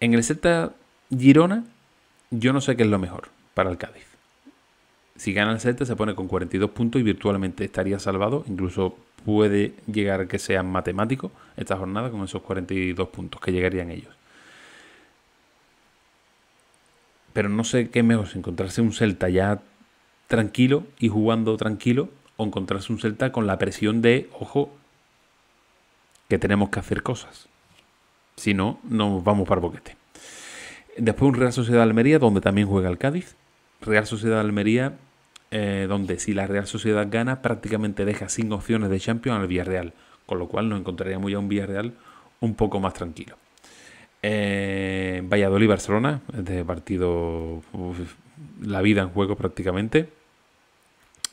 En el Celta Girona, yo no sé qué es lo mejor para el Cádiz. Si gana el Celta se pone con 42 puntos y virtualmente estaría salvado. Incluso puede llegar a que sea matemático esta jornada con esos 42 puntos que llegarían ellos. Pero no sé qué es mejor, encontrarse un Celta ya tranquilo y jugando tranquilo o encontrarse un Celta con la presión de, ojo, que tenemos que hacer cosas. Si no, nos vamos para el boquete. Después un Real Sociedad Almería, donde también juega el Cádiz. Real Sociedad Almería, eh, donde si la Real Sociedad gana, prácticamente deja sin opciones de Champions al Villarreal. Con lo cual nos encontraríamos ya un Villarreal un poco más tranquilo. Eh, Valladolid-Barcelona, este partido, la vida en juego prácticamente.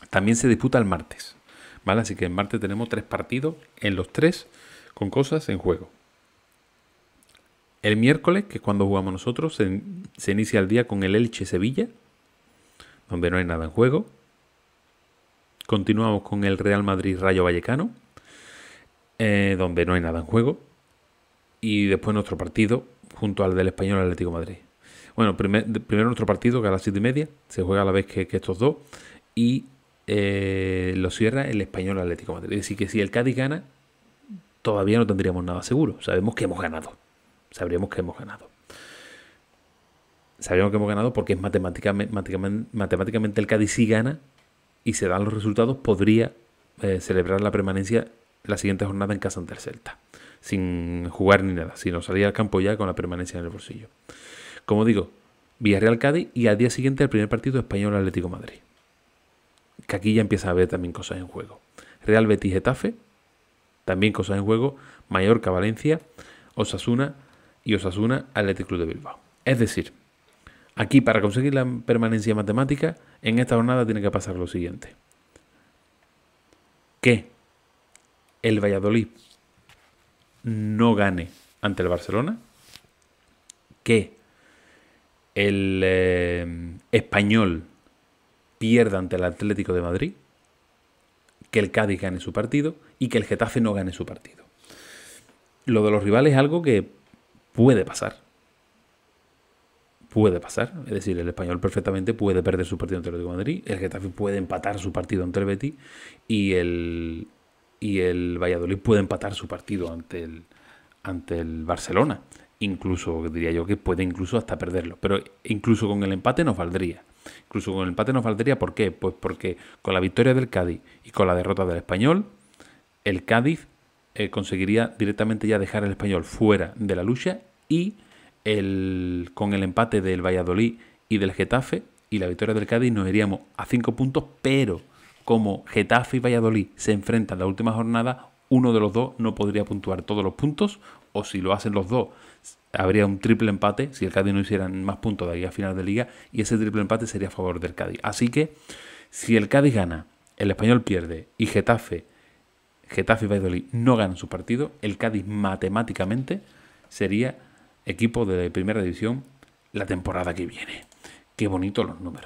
También se disputa el martes. ¿vale? Así que el martes tenemos tres partidos en los tres con cosas en juego. El miércoles, que es cuando jugamos nosotros, se, inicia el día con el Elche Sevilla, donde no hay nada en juego. Continuamos con el Real Madrid Rayo Vallecano, eh, donde no hay nada en juego. Y después nuestro partido, junto al del Español Atlético Madrid. Bueno, primero nuestro partido, que a las 7 y media, se juega a la vez que, estos dos. Y eh, lo cierra el Español Atlético Madrid. Así que si el Cádiz gana, todavía no tendríamos nada seguro. Sabemos que hemos ganado sabríamos que hemos ganado. Sabríamos que hemos ganado porque es matemáticamente, el Cádiz si gana y se dan los resultados, podría eh, celebrar la permanencia la siguiente jornada en casa ante el Celta, sin jugar ni nada, sino salir al campo ya con la permanencia en el bolsillo. Como digo, Villarreal Cádiz y al día siguiente el primer partido español Atlético Madrid. Que aquí ya empieza a haber también cosas en juego. Real Betis Getafe, también cosas en juego. Mallorca Valencia, Osasuna y Osasuna Athletic Club de Bilbao. Es decir, aquí para conseguir la permanencia matemática, en esta jornada tiene que pasar lo siguiente. Que el Valladolid no gane ante el Barcelona, que el eh, español pierda ante el Atlético de Madrid, que el Cádiz gane su partido y que el Getafe no gane su partido. Lo de los rivales es algo que puede pasar. Puede pasar. Es decir, el español perfectamente puede perder su partido ante el Atlético de Madrid, el Getafe puede empatar su partido ante el Betis y el, y el Valladolid puede empatar su partido ante el, ante el Barcelona. Incluso, diría yo, que puede incluso hasta perderlo. Pero incluso con el empate nos valdría. Incluso con el empate nos valdría, ¿por qué? Pues porque con la victoria del Cádiz y con la derrota del Español, el Cádiz eh, conseguiría directamente ya dejar al Español fuera de la lucha y con el empate del Valladolid y del Getafe y la victoria del Cádiz nos iríamos a 5 puntos, pero como Getafe y Valladolid se enfrentan la última jornada, uno de los dos no podría puntuar todos los puntos, o si lo hacen los dos, habría un triple empate, si el Cádiz no hiciera más puntos de ahí a final de liga, y ese triple empate sería a favor del Cádiz. Así que, si el Cádiz gana, el español pierde y Getafe, Getafe y Valladolid no ganan su partido, el Cádiz matemáticamente sería equipo de primera división la temporada que viene. Qué bonito los números.